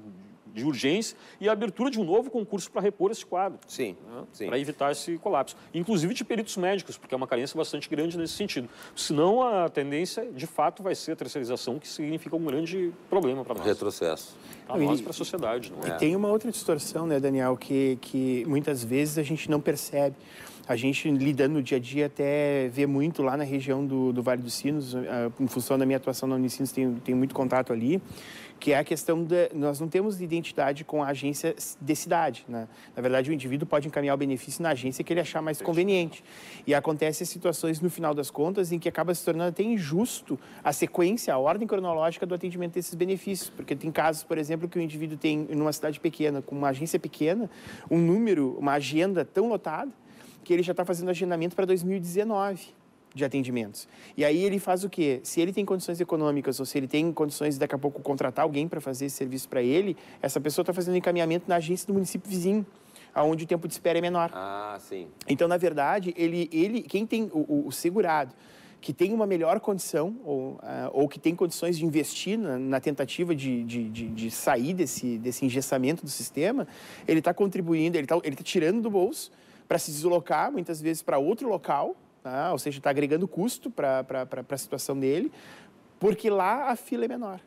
de urgência e a abertura de um novo concurso para repor esse quadro. Sim. Né? sim. Para evitar esse colapso. Inclusive de peritos médicos, porque é uma carência bastante grande nesse sentido. Senão, a tendência, de fato, vai ser a terceirização, que significa um grande problema para nós. Retrocesso. Para nós, para a sociedade. Não é? E tem uma outra distorção, né, Daniel, que, que muitas vezes a gente não percebe. A gente lidando no dia a dia até vê muito lá na região do, do Vale dos Sinos, ah, em função da minha atuação na Unicinos, tenho tem muito contato ali que é a questão de nós não temos identidade com a agência de cidade. Né? Na verdade, o indivíduo pode encaminhar o benefício na agência que ele achar mais conveniente. E acontecem situações, no final das contas, em que acaba se tornando até injusto a sequência, a ordem cronológica do atendimento desses benefícios. Porque tem casos, por exemplo, que o indivíduo tem, numa cidade pequena, com uma agência pequena, um número, uma agenda tão lotada, que ele já está fazendo agendamento para 2019 de atendimentos. E aí ele faz o quê? Se ele tem condições econômicas ou se ele tem condições de daqui a pouco contratar alguém para fazer esse serviço para ele, essa pessoa está fazendo encaminhamento na agência do município vizinho aonde o tempo de espera é menor. Ah, sim. Então, na verdade, ele, ele quem tem o, o segurado que tem uma melhor condição ou, uh, ou que tem condições de investir na, na tentativa de, de, de, de, sair desse, desse engessamento do sistema, ele está contribuindo, ele está ele tá tirando do bolso para se deslocar, muitas vezes, para outro local, Tá? Ou seja, está agregando custo para a situação dele, porque lá a fila é menor,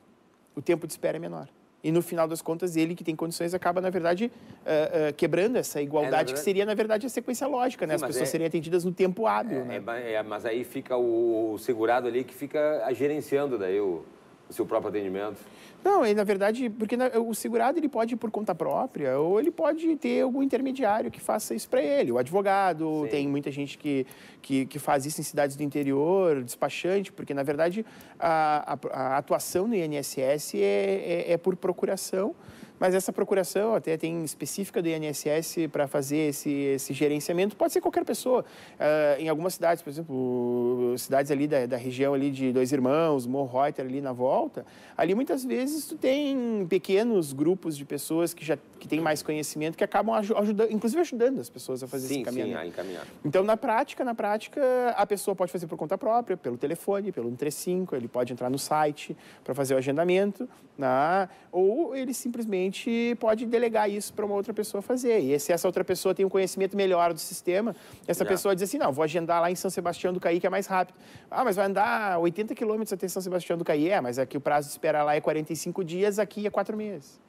o tempo de espera é menor. E no final das contas, ele que tem condições acaba, na verdade, uh, uh, quebrando essa igualdade, é, verdade... que seria, na verdade, a sequência lógica, né? Sim, As pessoas é... seriam atendidas no tempo hábil, é, né? É, é, mas aí fica o, o segurado ali que fica gerenciando daí o, o seu próprio atendimento. Não, ele, na verdade, porque né, o segurado ele pode ir por conta própria ou ele pode ter algum intermediário que faça isso para ele. O advogado, Sim. tem muita gente que, que, que, faz isso em cidades do interior, despachante, porque, na verdade, a, a, a atuação no INSS é, é, é por procuração. Mas essa procuração até tem específica do INSS para fazer esse, esse gerenciamento. Pode ser qualquer pessoa. Uh, em algumas cidades, por exemplo, cidades ali da, da região ali de Dois Irmãos, Morroiter ali na volta, ali muitas vezes tu tem pequenos grupos de pessoas que já que têm mais conhecimento que acabam ajudando, inclusive ajudando as pessoas a fazer sim, esse caminho. Sim, encaminhar. Então, na prática, na prática, a pessoa pode fazer por conta própria, pelo telefone, pelo 135, ele pode entrar no site para fazer o agendamento, na, né? ou ele simplesmente gente pode delegar isso para uma outra pessoa fazer. E se essa outra pessoa tem um conhecimento melhor do sistema, essa pessoa diz assim: não, vou agendar lá em São Sebastião do Caí, que é mais rápido. Ah, mas vai andar 80 quilômetros até São Sebastião do Caí. É, mas aqui é o prazo de esperar lá é 45 dias, aqui é 4 meses.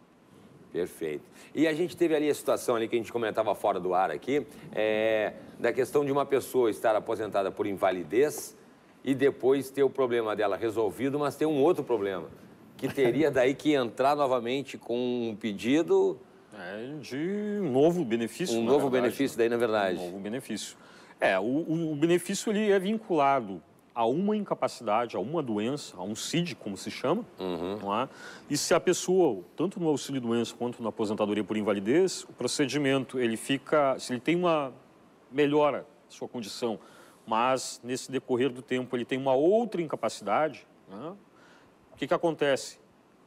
Perfeito. E a gente teve ali a situação ali que a gente comentava fora do ar aqui, é, da questão de uma pessoa estar aposentada por invalidez e depois ter o problema dela resolvido, mas ter um outro problema que teria daí que entrar novamente com um pedido... É, de um novo benefício, Um novo verdade. benefício daí, na né? verdade. Um novo benefício. É, o, o benefício ele é vinculado a uma incapacidade, a uma doença, a um CID, como se chama, uhum. não é? E se a pessoa, tanto no auxílio doença quanto na aposentadoria por invalidez, o procedimento, ele fica, se ele tem uma melhora sua condição, mas nesse decorrer do tempo ele tem uma outra incapacidade, né? O que, que acontece?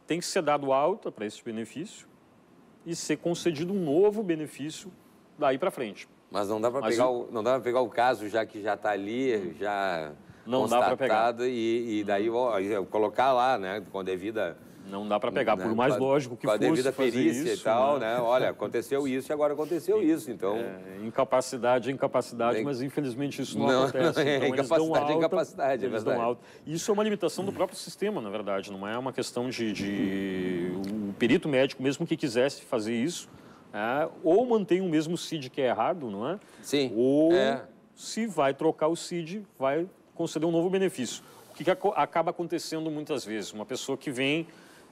Tem que ser dado alta para esse benefício e ser concedido um novo benefício daí para frente. Mas não dá para pegar, eu... o, não dá pegar o caso já que já está ali, já não dá para pegar e, e daí ó, colocar lá, né, com devida é não dá para pegar, por né, mais lógico que com a devida perícia isso, e tal, né? né? Olha, aconteceu isso e agora aconteceu isso, então... É, incapacidade, incapacidade, mas infelizmente isso não, não acontece. Então é, então, incapacidade, alta, incapacidade, é verdade. Alta. Isso é uma limitação do próprio sistema, na verdade, não é uma questão de... de... O perito médico, mesmo que quisesse fazer isso, é, ou mantém o mesmo CID que é errado, não é? Sim. Ou é. se vai trocar o CID, vai conceder um novo benefício. O que, que acaba acontecendo muitas vezes? Uma pessoa que vem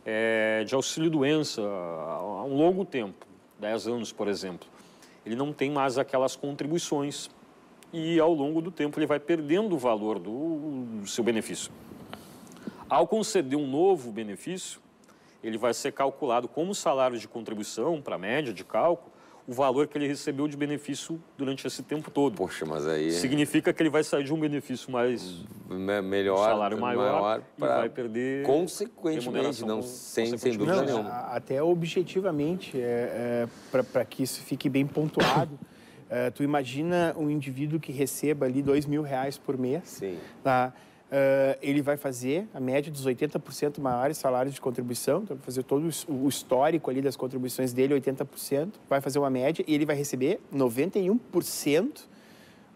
é, de auxílio-doença há um longo tempo, 10 anos, por exemplo, ele não tem mais aquelas contribuições e, ao longo do tempo, ele vai perdendo o valor do, do seu benefício. Ao conceder um novo benefício, ele vai ser calculado como salário de contribuição para a média de cálculo o valor que ele recebeu de benefício durante esse tempo todo. Poxa, mas aí. Significa que ele vai sair de um benefício mais. Me melhor. Um salário maior, maior pra... e vai perder. Consequentemente, não, sem, sem dúvida não, nenhuma. Até objetivamente, é, é para que isso fique bem pontuado. É, tu imagina um indivíduo que receba ali dois mil reais por mês, Sim. Tá? Uh, ele vai fazer a média dos 80% maiores salários de contribuição, então vai fazer todo o histórico ali das contribuições dele, 80%, vai fazer uma média e ele vai receber 91%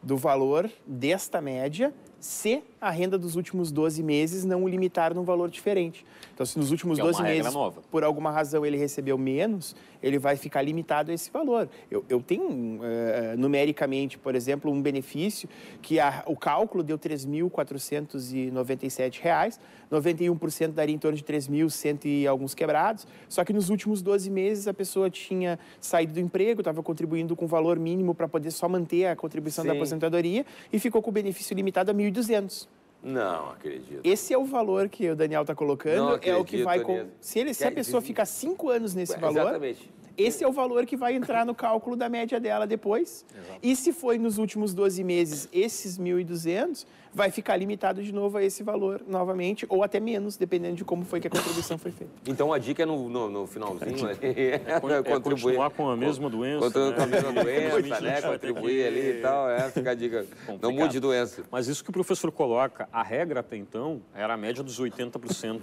do valor desta média se a renda dos últimos 12 meses não o limitar num valor diferente. Então, se nos últimos que 12 é meses, por alguma razão, ele recebeu menos, ele vai ficar limitado a esse valor. Eu, eu tenho, eh, numericamente, por exemplo, um benefício que a, o cálculo deu R$ 3.497, 91% daria em torno de 3.100 e alguns quebrados, só que nos últimos 12 meses a pessoa tinha saído do emprego, estava contribuindo com valor mínimo para poder só manter a contribuição Sim. da aposentadoria e ficou com o benefício limitado a 1.200. Não, acredito. Esse é o valor que o Daniel está colocando, Não acredito, é o que vai. Com... Se, ele, se a pessoa ficar cinco anos nesse valor. Exatamente. Esse é o valor que vai entrar no cálculo da média dela depois. Exato. E se foi nos últimos 12 meses esses 1.200, vai ficar limitado de novo a esse valor novamente, ou até menos, dependendo de como foi que a contribuição foi feita. Então a dica é no, no, no finalzinho É, né? é, é continuar com a mesma doença. Continuar né? com a mesma doença, né? Contribuir ali e tal. É, fica a dica. Complicado. Não mude doença. Mas isso que o professor coloca, a regra até então era a média dos 80%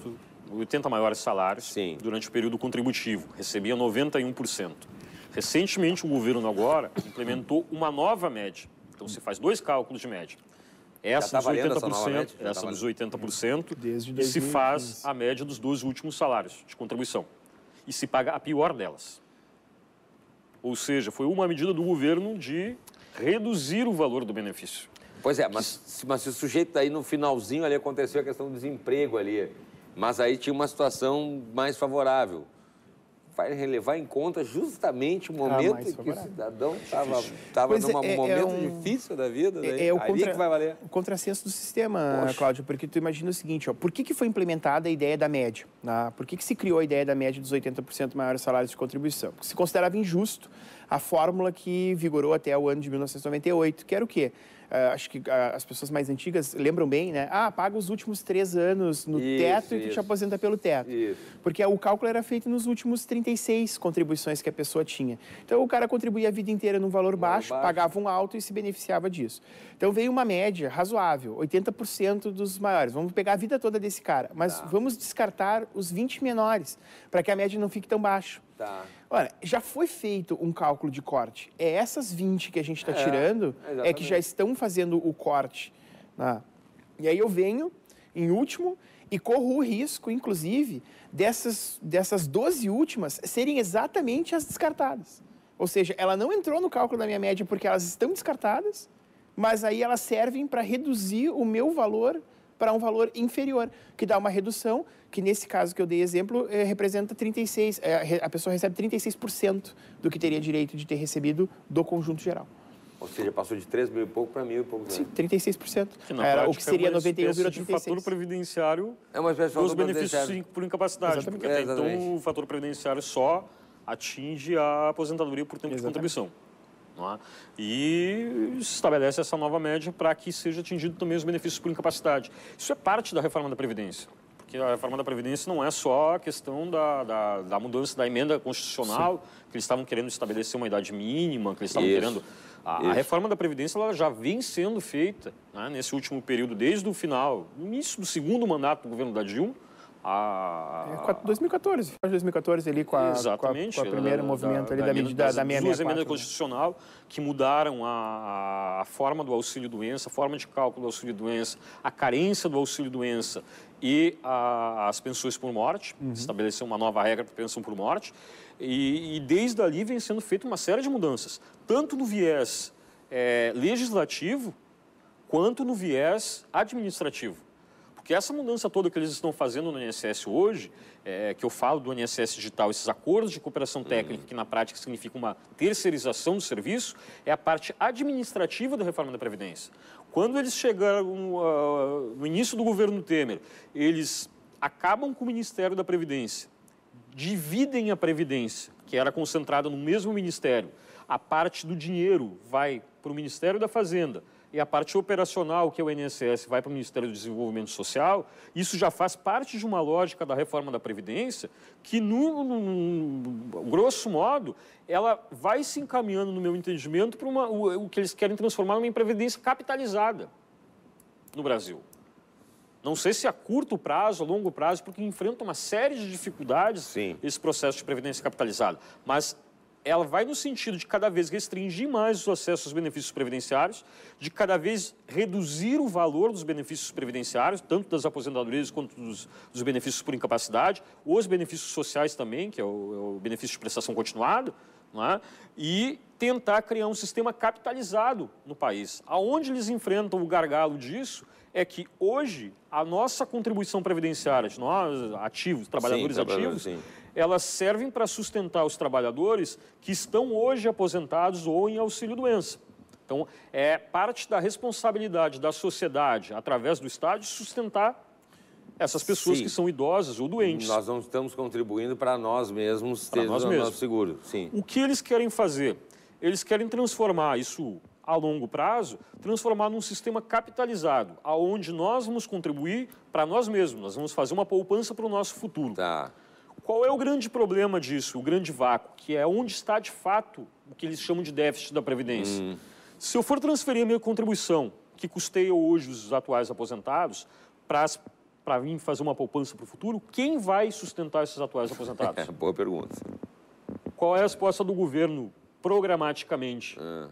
80 maiores salários Sim. durante o período contributivo, recebia 91%. Recentemente, o governo agora implementou uma nova média. Então, você faz dois cálculos de média. Tá essa tá dos 80%, essa, essa tá dos 80% Desde e se faz a média dos dois últimos salários de contribuição. E se paga a pior delas. Ou seja, foi uma medida do governo de reduzir o valor do benefício. Pois é, mas, mas se o sujeito aí no finalzinho ali aconteceu a questão do desemprego ali. Mas aí tinha uma situação mais favorável. Vai relevar em conta justamente o ah, momento ah, em que o cidadão estava num é, é, é, momento é um... difícil da vida. Daí, né? é, o contra... que vai valer. O contrassenso do sistema, Poxa. Cláudio, porque tu imagina o seguinte, ó, por que, que foi implementada a ideia da média? Né? Por que, que se criou a ideia da média dos 80% maiores salários de contribuição? Porque se considerava injusto a fórmula que vigorou até o ano de 1998, que era o quê? Ah, acho que ah, as pessoas mais antigas lembram bem, né? Ah, paga os últimos três anos no isso, teto e te aposenta pelo teto. Isso. Porque o cálculo era feito nos últimos 36 contribuições que a pessoa tinha. Então o cara contribuía a vida inteira num valor, valor baixo, baixo, pagava um alto e se beneficiava disso. Então veio uma média razoável, 80% dos maiores. Vamos pegar a vida toda desse cara, mas tá. vamos descartar os 20 menores, para que a média não fique tão baixa. Tá. Olha, já foi feito um cálculo de corte. É essas 20 que a gente está é, tirando, exatamente. é que já estão fazendo o corte. Né? E aí eu venho, em último, e corro o risco, inclusive, dessas, dessas 12 últimas serem exatamente as descartadas. Ou seja, ela não entrou no cálculo da minha média porque elas estão descartadas, mas aí elas servem para reduzir o meu valor para um valor inferior, que dá uma redução que nesse caso que eu dei exemplo, é, representa 36%, é, eh, a pessoa recebe 36% do que teria direito de ter recebido do conjunto geral. Ou seja, passou de 3 mil e pouco para mil e pouco. Né? Sim, 36%. Que na Era, o que seria é 91, O fator previdenciário é uma espécie dos benefícios por incapacidade. Exatamente. Porque até então Exatamente. então o fator previdenciário só atinge a aposentadoria por tempo Exatamente. de contribuição. É? E estabelece essa nova média para que seja atingido também os benefícios por incapacidade. Isso é parte da reforma da Previdência que a reforma da Previdência não é só a questão da, da, da mudança da emenda constitucional, Sim. que eles estavam querendo estabelecer uma idade mínima, que eles estavam Isso. querendo. A, a, reforma da Previdência ela já vem sendo feita né, nesse último período, desde o final, início do segundo mandato do governo da Dilma. A... É, 2014, 2014 ali com a, Exatamente, com a, com a primeira da, movimento da, ali da, da medida das, da, da duas emendas né? constitucional que mudaram a, a forma do auxílio-doença, a forma de cálculo do auxílio-doença, a carência do auxílio-doença e a, as pensões por morte, uhum. estabeleceu uma nova regra para pensão por morte, e, e, desde ali vem sendo feita uma série de mudanças, tanto no viés é, legislativo quanto no viés administrativo. Porque essa mudança toda que eles estão fazendo no INSS hoje, é, que eu falo do INSS digital, esses acordos de cooperação uhum. técnica, uhum. que na prática significa uma terceirização do serviço, é a parte administrativa da reforma da Previdência. Quando eles chegaram uh, uh, no início do governo Temer, eles acabam com o Ministério da Previdência, dividem a Previdência, que era concentrada no mesmo ministério. A parte do dinheiro vai para o Ministério da Fazenda, e a parte operacional que é o INSS vai para o Ministério do Desenvolvimento Social, isso já faz parte de uma lógica da reforma da Previdência que, no, no, no grosso modo, ela vai se encaminhando, no meu entendimento, para uma, o, o que eles querem transformar numa previdência capitalizada no Brasil. Não sei se a curto prazo, a longo prazo, porque enfrenta uma série de dificuldades Sim. esse processo de previdência capitalizada. Mas ela vai no sentido de cada vez restringir mais os acessos aos benefícios previdenciários, de cada vez reduzir o valor dos benefícios previdenciários, tanto das aposentadorias quanto dos, dos benefícios por incapacidade, os benefícios sociais também, que é o, é o benefício de prestação continuada, é? e tentar criar um sistema capitalizado no país. Aonde eles enfrentam o gargalo disso é que hoje a nossa contribuição previdenciária, de nós ativos, trabalhadores sim, ativos, sim elas servem para sustentar os trabalhadores que estão hoje aposentados ou em auxílio-doença. Então, é parte da responsabilidade da sociedade, através do Estado, sustentar essas pessoas sim. que são idosas ou doentes. Nós não estamos contribuindo para nós mesmos para ter nós o mesmos. nosso seguro. Sim. O que eles querem fazer? Eles querem transformar isso a longo prazo, transformar num sistema capitalizado, aonde nós vamos contribuir para nós mesmos, nós vamos fazer uma poupança para o nosso futuro. Tá qual é o grande problema disso, o grande vácuo, que é onde está de fato o que eles chamam de déficit da Previdência. Hum. Se eu for transferir a minha contribuição, que custeia hoje os atuais aposentados, para mim fazer uma poupança para o futuro, quem vai sustentar esses atuais aposentados? É, boa pergunta. Qual é a resposta do governo programaticamente? É.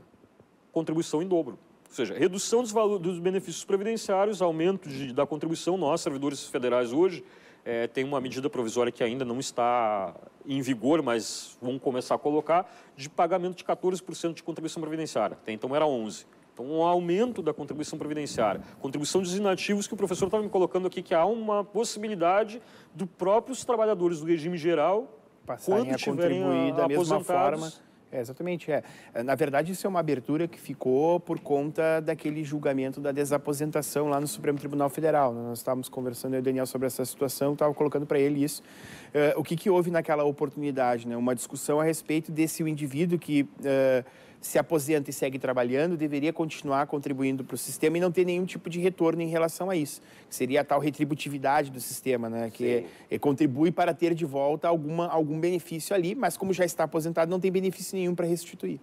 Contribuição em dobro. Ou seja, redução dos, valores, dos benefícios previdenciários, aumento de, da contribuição. Nós, servidores federais, hoje, é, tem uma medida provisória que ainda não está em vigor, mas vão começar a colocar, de pagamento de 14% de contribuição previdenciária. Até então era 11%. Então, um aumento da contribuição previdenciária, contribuição dos inativos, que o professor estava me colocando aqui, que há uma possibilidade do próprios trabalhadores do regime geral, Passarem quando a tiverem a, da mesma forma é, exatamente. É. é. Na verdade, isso é uma abertura que ficou por conta daquele julgamento da desaposentação lá no Supremo Tribunal Federal. Né? Nós estávamos conversando, eu e o Daniel, sobre essa situação, estava colocando para ele isso. Uh, o que, que houve naquela oportunidade? Né? Uma discussão a respeito desse indivíduo que. Uh, se aposenta e segue trabalhando, deveria continuar contribuindo para o sistema e não ter nenhum tipo de retorno em relação a isso. Que seria a tal retributividade do sistema, né? Que é, contribui para ter de volta alguma, algum benefício ali, mas como já está aposentado, não tem benefício nenhum para restituir.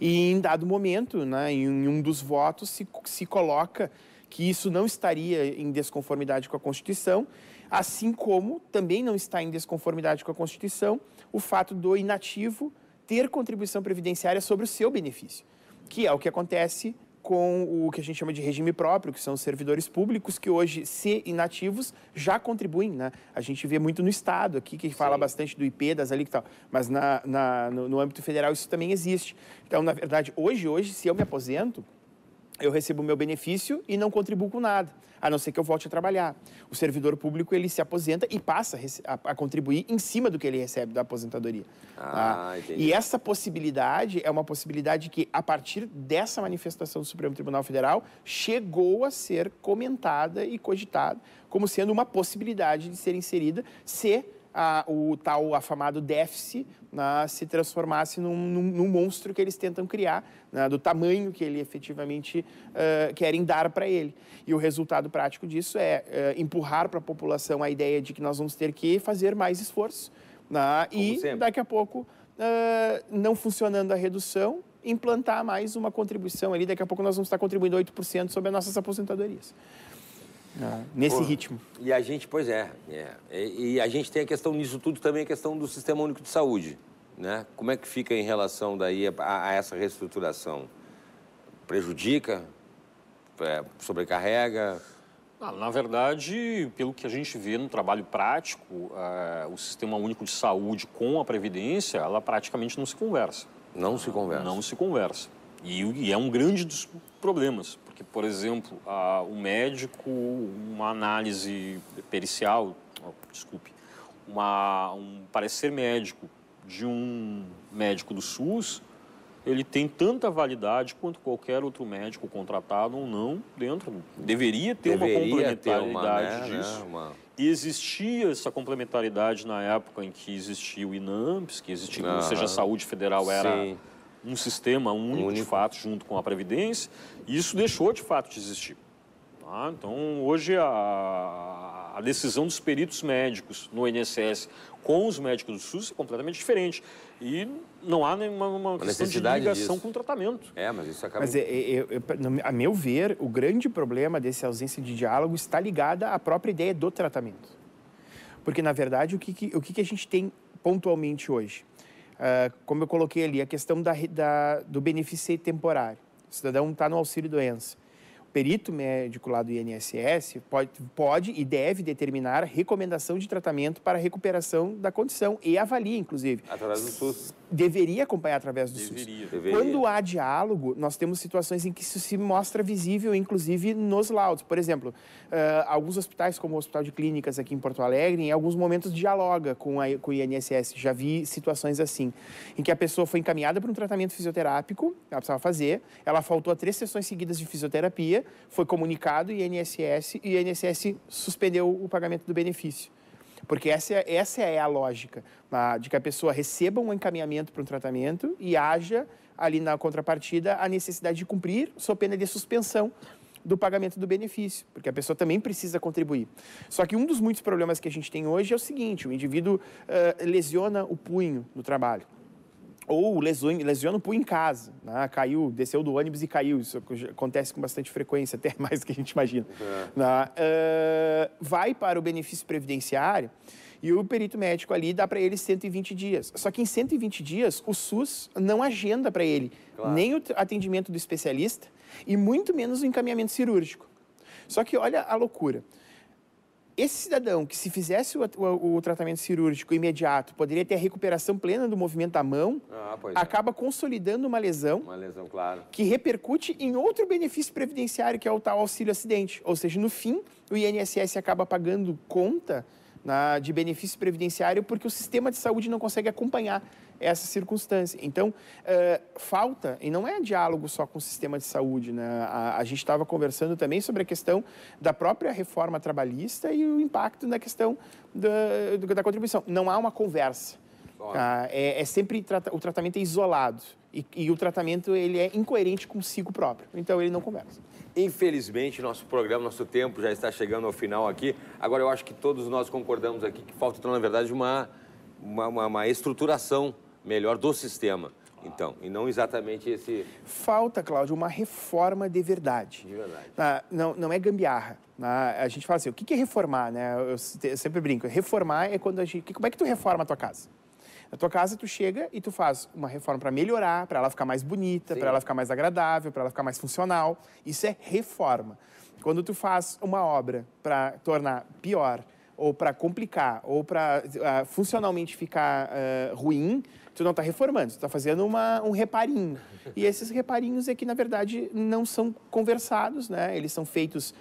E em dado momento, né, em um dos votos, se, se coloca que isso não estaria em desconformidade com a Constituição, assim como também não está em desconformidade com a Constituição o fato do inativo ter contribuição previdenciária sobre o seu benefício, que é o que acontece com o que a gente chama de regime próprio, que são os servidores públicos que hoje, se inativos, já contribuem, né? A gente vê muito no Estado aqui, que fala Sim. bastante do IP, das ali que tal, mas na, na no, no, âmbito federal isso também existe. Então, na verdade, hoje, hoje, se eu me aposento, eu recebo o meu benefício e não contribuo com nada a não ser que eu volte a trabalhar. O servidor público, ele se aposenta e passa a, a contribuir em cima do que ele recebe da aposentadoria. Tá? Ah, tá? entendi. E essa possibilidade é uma possibilidade que, a partir dessa manifestação do Supremo Tribunal Federal, chegou a ser comentada e cogitada como sendo uma possibilidade de ser inserida se a, o tal afamado déficit né, se transformasse num, num, num, monstro que eles tentam criar, né, do tamanho que ele efetivamente uh, querem dar para ele. E o resultado prático disso é uh, empurrar para a população a ideia de que nós vamos ter que fazer mais esforço né, e sempre. daqui a pouco. Uh, não funcionando a redução, implantar mais uma contribuição ali. Daqui a pouco nós vamos estar contribuindo 8% sobre as nossas aposentadorias. Né? nesse Pô, ritmo. E a gente, pois é, é e, e, a gente tem a questão nisso tudo também, a questão do Sistema Único de Saúde. Né? Como é que fica em relação daí a, a essa reestruturação? Prejudica? É, sobrecarrega? Ah, na verdade, pelo que a gente vê no trabalho prático, eh, o Sistema Único de Saúde com a Previdência, ela praticamente não se conversa. Não se conversa? Não se conversa. E, e é um grande dos problemas. Porque, por exemplo, um médico, uma análise pericial, oh, desculpe, uma, um parecer médico de um médico do SUS, ele tem tanta validade quanto qualquer outro médico contratado ou não dentro. Deveria ter Deveria uma complementaridade ter uma, né, disso. Né, uma... E existia essa complementaridade na época em que existia o INAMPS, que existia, ou seja, a Saúde Federal era... Sim um sistema único, único, de fato junto com a Previdência, e isso deixou de fato de existir. Ah, Então, hoje, a, a decisão dos peritos médicos no INSS com os médicos do SUS é completamente diferente. E não há nenhuma uma questão de ligação disso. com o tratamento. É, mas isso acaba... Mas, é, é, é, é a meu ver, o grande problema dessa ausência de diálogo está ligada à própria ideia do tratamento. Porque, na verdade, o que, que o que, que a gente tem pontualmente hoje? Uh, como eu coloquei ali, a questão da, da, do benefício temporário. O cidadão está no auxílio-doença perito médico lá do INSS pode, pode e deve determinar recomendação de tratamento para recuperação da condição e avalia, inclusive. Através do SUS. Deveria acompanhar através do deveria, SUS. Deveria. Quando há diálogo, nós temos situações em que isso se mostra visível, inclusive nos laudos. Por exemplo, uh, alguns hospitais, como o Hospital de Clínicas aqui em Porto Alegre, em alguns momentos dialoga com, a, com o INSS. Já vi situações assim, em que a pessoa foi encaminhada para um tratamento fisioterápico, ela precisava fazer, ela faltou a três sessões seguidas de fisioterapia, foi comunicado e INSS e INSS suspendeu o pagamento do benefício. Porque essa, é, essa é a lógica, de que a pessoa receba um encaminhamento para um tratamento e haja ali na contrapartida a necessidade de cumprir sua pena de suspensão do pagamento do benefício, porque a pessoa também precisa contribuir. Só que um dos muitos problemas que a gente tem hoje é o seguinte: o indivíduo uh, lesiona o punho no trabalho ou lesiona, lesiona o punho em casa, né? caiu, desceu do ônibus e caiu. Isso acontece com bastante frequência, até mais do que a gente imagina. É. Né? Uh, vai para o benefício previdenciário e o perito médico ali dá para ele 120 dias. Só que em 120 dias, o SUS não agenda para ele claro. nem o atendimento do especialista e muito menos o encaminhamento cirúrgico. Só que olha a loucura. Esse cidadão que se fizesse o, o, o, tratamento cirúrgico imediato poderia ter a recuperação plena do movimento da mão, ah, é. acaba é. consolidando uma lesão, uma lesão claro. que repercute em outro benefício previdenciário, que é o tal auxílio acidente. Ou seja, no fim, o INSS acaba pagando conta na, né, de benefício previdenciário porque o sistema de saúde não consegue acompanhar essa circunstância. Então, uh, falta, e não é diálogo só com o sistema de saúde, né? A, a gente estava conversando também sobre a questão da própria reforma trabalhista e o impacto na questão da, da contribuição. Não há uma conversa. Tá? É, é, sempre o tratamento é isolado. E, e, o tratamento ele é incoerente consigo próprio. Então ele não conversa. Infelizmente, nosso programa, nosso tempo já está chegando ao final aqui. Agora eu acho que todos nós concordamos aqui que falta, então, na verdade, uma, uma, uma, uma estruturação melhor do sistema. Então, e não exatamente esse. Falta, Cláudio, uma reforma de verdade. De verdade. Ah, não, não é gambiarra. Ah, a gente fala assim, o que é reformar, né? Eu, eu sempre brinco. Reformar é quando a gente. Como é que tu reforma a tua casa? Na tua casa, tu chega e tu faz uma reforma para melhorar, para ela ficar mais bonita, para ela ficar mais agradável, para ela ficar mais funcional. Isso é reforma. Quando tu faz uma obra para tornar pior, ou para complicar, ou para uh, ah, funcionalmente ficar uh, ruim, Tu não está reformando, tu está fazendo uma, um reparinho. E esses reparinhos é que, na verdade, não são conversados, né? Eles são feitos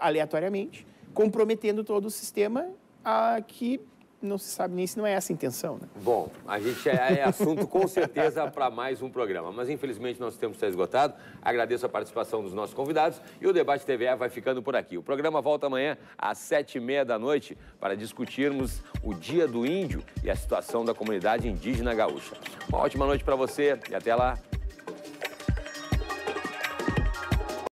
aleatoriamente, comprometendo todo o sistema a que não se sabe nem se não é essa a intenção. Né? Bom, a gente é, é assunto com certeza para mais um programa, mas infelizmente nosso tempo está esgotado. Agradeço a participação dos nossos convidados e o Debate TVE vai ficando por aqui. O programa volta amanhã às sete e meia da noite para discutirmos o Dia do Índio e a situação da comunidade indígena gaúcha. Uma ótima noite para você e até lá.